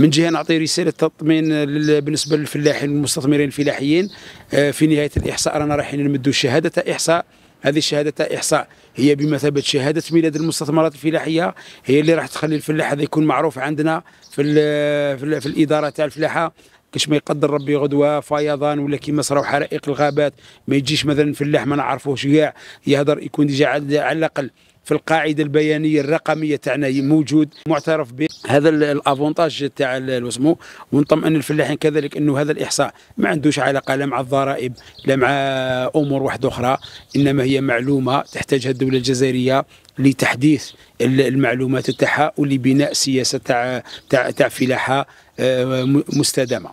من جهه نعطي رساله تطمين بالنسبه للفلاحين والمستثمرين الفلاحيين آه، في نهايه الاحصاء رانا رايحين نمدوا شهاده احصاء هذه شهادة إحصاء هي بمثابة شهادة ميلاد المستثمرات الفلاحية هي اللي راح تخلي الفلاح هذا يكون معروف عندنا في في الإدارة تاع الفلاحة كاش ما يقدر ربي غدوه فيضان ولا كيما صراو حرائق الغابات ما يجيش مثلا فلاح ما نعرفوش كاع يهضر يكون ديجا على الاقل في القاعده البيانيه الرقميه تاعنا موجود معترف به هذا الافونتاج تاع الوسمو ونطمئن الفلاحين كذلك انه هذا الاحصاء ما عندوش علاقه لا مع الضرائب لا مع امور واحده اخرى انما هي معلومه تحتاجها الدوله الجزائريه لتحديث المعلومات تاعها ولبناء سياسه تاع تاع فلاحه آه، مستدامه